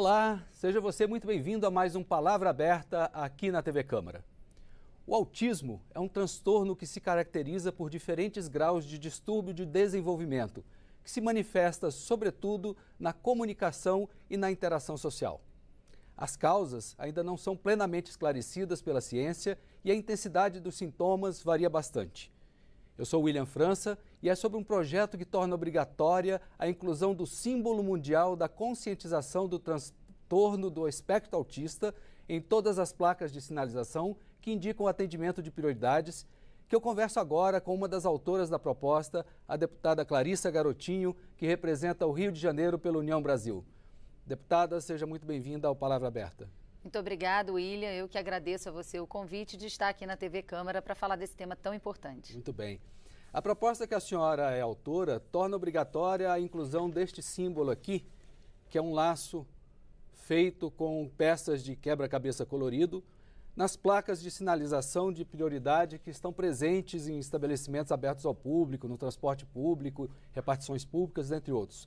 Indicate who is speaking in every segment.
Speaker 1: Olá, seja você muito bem-vindo a mais um Palavra Aberta aqui na TV Câmara. O autismo é um transtorno que se caracteriza por diferentes graus de distúrbio de desenvolvimento, que se manifesta sobretudo na comunicação e na interação social. As causas ainda não são plenamente esclarecidas pela ciência e a intensidade dos sintomas varia bastante. Eu sou William França e é sobre um projeto que torna obrigatória a inclusão do símbolo mundial da conscientização do transtorno do espectro autista em todas as placas de sinalização que indicam o atendimento de prioridades, que eu converso agora com uma das autoras da proposta, a deputada Clarissa Garotinho, que representa o Rio de Janeiro pela União Brasil. Deputada, seja muito bem-vinda ao Palavra Aberta.
Speaker 2: Muito obrigado, William. Eu que agradeço a você o convite de estar aqui na TV Câmara para falar desse tema tão importante.
Speaker 1: Muito bem. A proposta que a senhora é autora torna obrigatória a inclusão deste símbolo aqui, que é um laço feito com peças de quebra-cabeça colorido nas placas de sinalização de prioridade que estão presentes em estabelecimentos abertos ao público, no transporte público, repartições públicas, entre outros.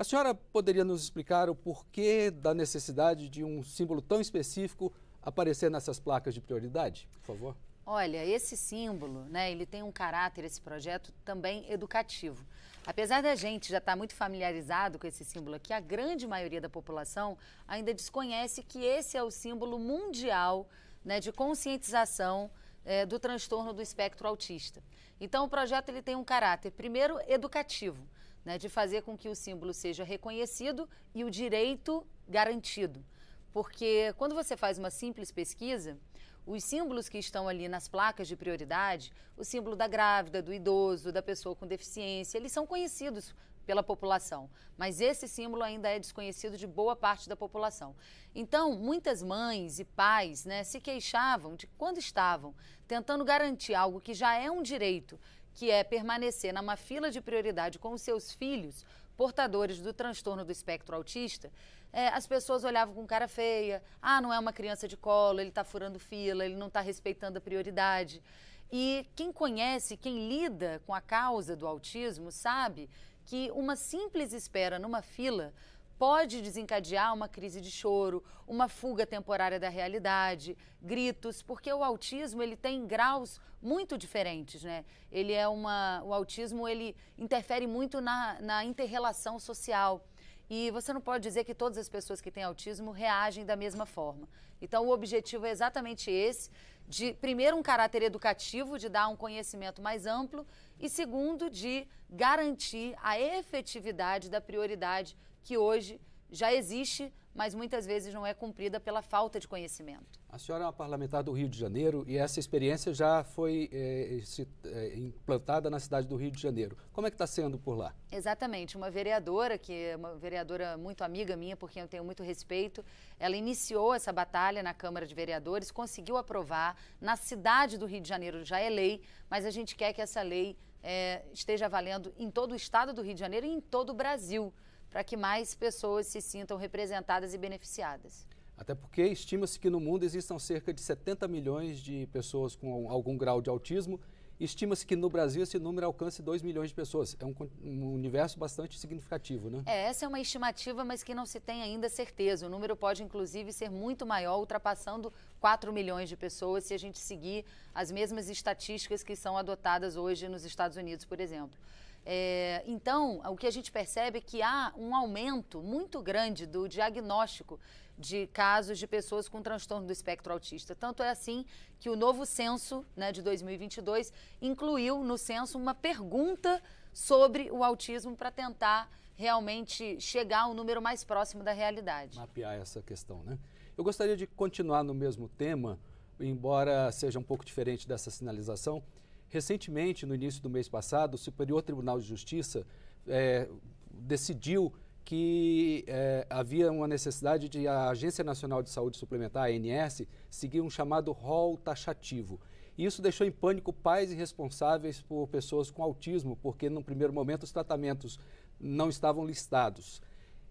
Speaker 1: A senhora poderia nos explicar o porquê da necessidade de um símbolo tão específico aparecer nessas placas de prioridade, por favor?
Speaker 2: Olha, esse símbolo, né, ele tem um caráter, esse projeto, também educativo. Apesar da gente já estar tá muito familiarizado com esse símbolo aqui, a grande maioria da população ainda desconhece que esse é o símbolo mundial né, de conscientização é, do transtorno do espectro autista. Então, o projeto ele tem um caráter, primeiro, educativo né, de fazer com que o símbolo seja reconhecido e o direito garantido. Porque quando você faz uma simples pesquisa, os símbolos que estão ali nas placas de prioridade, o símbolo da grávida, do idoso, da pessoa com deficiência, eles são conhecidos pela população, mas esse símbolo ainda é desconhecido de boa parte da população. Então, muitas mães e pais né, se queixavam de quando estavam tentando garantir algo que já é um direito que é permanecer numa fila de prioridade com os seus filhos, portadores do transtorno do espectro autista, é, as pessoas olhavam com cara feia. Ah, não é uma criança de colo, ele está furando fila, ele não está respeitando a prioridade. E quem conhece, quem lida com a causa do autismo, sabe que uma simples espera numa fila pode desencadear uma crise de choro, uma fuga temporária da realidade, gritos, porque o autismo ele tem graus muito diferentes, né? Ele é uma, o autismo ele interfere muito na, na interrelação social. E você não pode dizer que todas as pessoas que têm autismo reagem da mesma forma. Então, o objetivo é exatamente esse: de, primeiro, um caráter educativo, de dar um conhecimento mais amplo, e segundo, de garantir a efetividade da prioridade que hoje já existe, mas muitas vezes não é cumprida pela falta de conhecimento.
Speaker 1: A senhora é uma parlamentar do Rio de Janeiro e essa experiência já foi é, se, é, implantada na cidade do Rio de Janeiro. Como é que está sendo por lá?
Speaker 2: Exatamente. Uma vereadora, que é uma vereadora muito amiga minha, por quem eu tenho muito respeito, ela iniciou essa batalha na Câmara de Vereadores, conseguiu aprovar. Na cidade do Rio de Janeiro já é lei, mas a gente quer que essa lei é, esteja valendo em todo o estado do Rio de Janeiro e em todo o Brasil para que mais pessoas se sintam representadas e beneficiadas.
Speaker 1: Até porque estima-se que no mundo existam cerca de 70 milhões de pessoas com algum grau de autismo. Estima-se que no Brasil esse número alcance 2 milhões de pessoas. É um, um, universo bastante significativo, né?
Speaker 2: É, essa é uma estimativa, mas que não se tem ainda certeza. O número pode, inclusive, ser muito maior, ultrapassando 4 milhões de pessoas, se a gente seguir as mesmas estatísticas que são adotadas hoje nos Estados Unidos, por exemplo. É, então, o que a gente percebe é que há um aumento muito grande do diagnóstico de casos de pessoas com transtorno do espectro autista. Tanto é assim que o novo censo né, de 2022 incluiu no censo uma pergunta sobre o autismo para tentar realmente chegar ao número mais próximo da realidade.
Speaker 1: Mapear essa questão, né? Eu gostaria de continuar no mesmo tema, embora seja um pouco diferente dessa sinalização, Recentemente, no início do mês passado, o Superior Tribunal de Justiça é, decidiu que é, havia uma necessidade de a Agência Nacional de Saúde Suplementar, a ANS, seguir um chamado rol taxativo. Isso deixou em pânico pais e responsáveis por pessoas com autismo, porque no primeiro momento os tratamentos não estavam listados.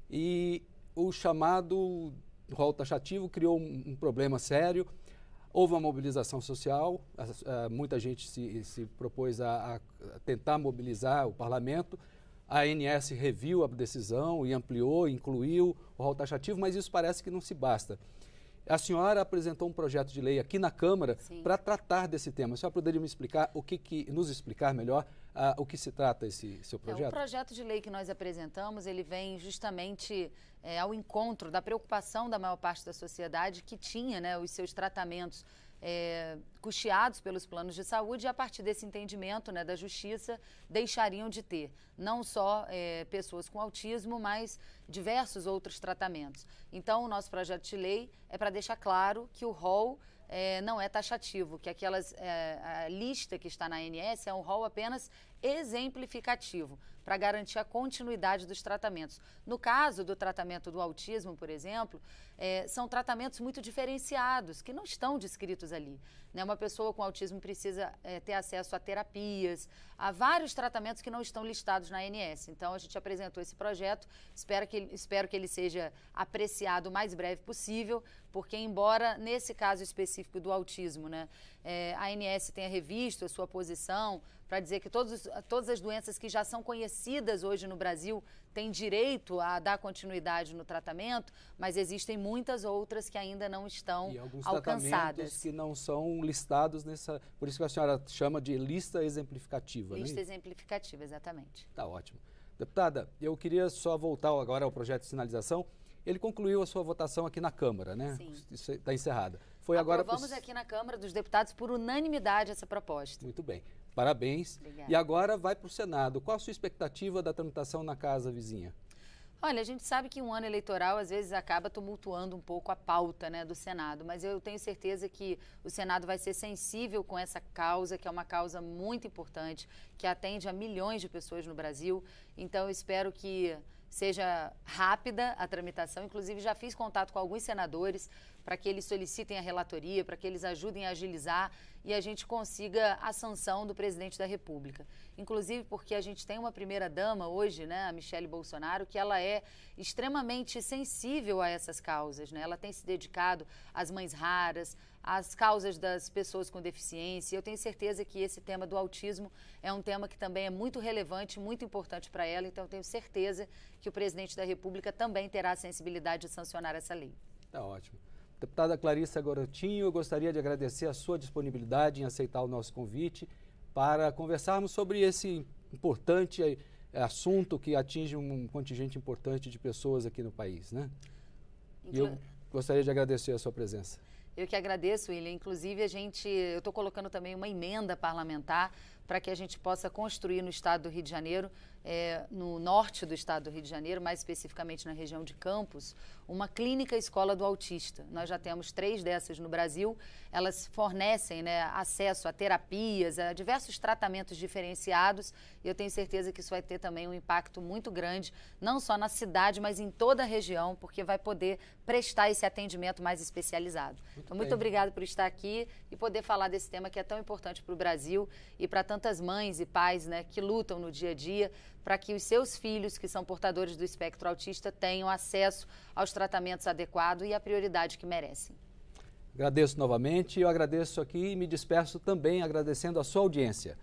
Speaker 1: E o chamado rol taxativo criou um, um problema sério. Houve uma mobilização social, eh, eh, muita gente se, se propôs a, a tentar mobilizar o parlamento. A ANS reviu a decisão e ampliou, incluiu o rol taxativo, mas isso parece que não se basta. A senhora apresentou um projeto de lei aqui na Câmara para tratar desse tema. A senhora poderia me explicar o que, que nos explicar melhor uh, o que se trata esse seu projeto? É, o projeto
Speaker 2: de lei que nós apresentamos ele vem justamente é, ao encontro da preocupação da maior parte da sociedade que tinha né, os seus tratamentos é, custeados pelos planos de saúde e, a partir desse entendimento né, da justiça, deixariam de ter não só é, pessoas com autismo, mas diversos outros tratamentos. Então, o nosso projeto de lei é para deixar claro que o rol é, não é taxativo, que aquelas, é, a lista que está na ANS é um rol apenas exemplificativo para garantir a continuidade dos tratamentos. No caso do tratamento do autismo, por exemplo, é, são tratamentos muito diferenciados, que não estão descritos ali. Né? Uma pessoa com autismo precisa é, ter acesso a terapias, a vários tratamentos que não estão listados na ANS. Então, a gente apresentou esse projeto, espero que, espero que ele seja apreciado o mais breve possível, porque, embora nesse caso específico do autismo, né, é, a ANS tenha revisto a sua posição para dizer que todos, todas as doenças que já são conhecidas hoje no Brasil tem direito a dar continuidade no tratamento, mas existem muitas outras que ainda não estão e alguns alcançadas. Tratamentos
Speaker 1: que não são listados nessa. Por isso que a senhora chama de lista exemplificativa, lista né? Lista
Speaker 2: exemplificativa, exatamente.
Speaker 1: Tá ótimo. Deputada, eu queria só voltar agora ao projeto de sinalização. Ele concluiu a sua votação aqui na Câmara, né? Sim. Está é, encerrada. Foi agora Aprovamos pros...
Speaker 2: aqui na Câmara dos Deputados por unanimidade essa proposta.
Speaker 1: Muito bem. Parabéns. Obrigada. E agora vai para o Senado. Qual a sua expectativa da tramitação na casa vizinha?
Speaker 2: Olha, a gente sabe que um ano eleitoral às vezes acaba tumultuando um pouco a pauta né, do Senado, mas eu tenho certeza que o Senado vai ser sensível com essa causa, que é uma causa muito importante, que atende a milhões de pessoas no Brasil. Então, eu espero que seja rápida a tramitação. Inclusive, já fiz contato com alguns senadores para que eles solicitem a relatoria, para que eles ajudem a agilizar e a gente consiga a sanção do presidente da República. Inclusive porque a gente tem uma primeira-dama hoje, né, a Michele Bolsonaro, que ela é extremamente sensível a essas causas. Né? Ela tem se dedicado às mães raras, às causas das pessoas com deficiência. Eu tenho certeza que esse tema do autismo é um tema que também é muito relevante, muito importante para ela. Então, tenho certeza que o presidente da República também terá a sensibilidade de sancionar essa lei.
Speaker 1: Tá ótimo. Deputada Clarissa Gorotinho, eu gostaria de agradecer a sua disponibilidade em aceitar o nosso convite para conversarmos sobre esse importante eh, assunto que atinge um contingente importante de pessoas aqui no país, né? E eu gostaria de agradecer a sua presença.
Speaker 2: Eu que agradeço, William. Inclusive, a gente, eu estou colocando também uma emenda parlamentar para que a gente possa construir no estado do Rio de Janeiro, é, no norte do estado do Rio de Janeiro, mais especificamente na região de Campos, uma clínica escola do autista. Nós já temos três dessas no Brasil. Elas fornecem né, acesso a terapias, a diversos tratamentos diferenciados, e eu tenho certeza que isso vai ter também um impacto muito grande, não só na cidade, mas em toda a região, porque vai poder prestar esse atendimento mais especializado. Muito então, muito obrigada por estar aqui e poder falar desse tema que é tão importante para o Brasil e para tanto tantas mães e pais né, que lutam no dia a dia para que os seus filhos, que são portadores do espectro autista, tenham acesso aos tratamentos adequados e a prioridade que merecem.
Speaker 1: Agradeço novamente, eu agradeço aqui e me despeço também agradecendo a sua audiência.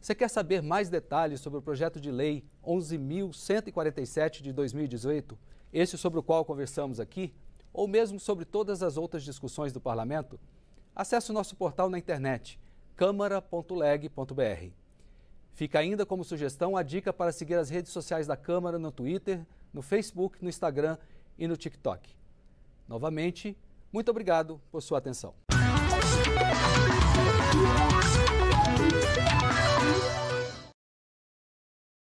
Speaker 1: Você quer saber mais detalhes sobre o projeto de lei 11.147 de 2018, esse sobre o qual conversamos aqui, ou mesmo sobre todas as outras discussões do parlamento? Acesse o nosso portal na internet câmara.leg.br. Fica ainda como sugestão a dica para seguir as redes sociais da Câmara no Twitter, no Facebook, no Instagram e no TikTok. Novamente, muito obrigado por sua atenção.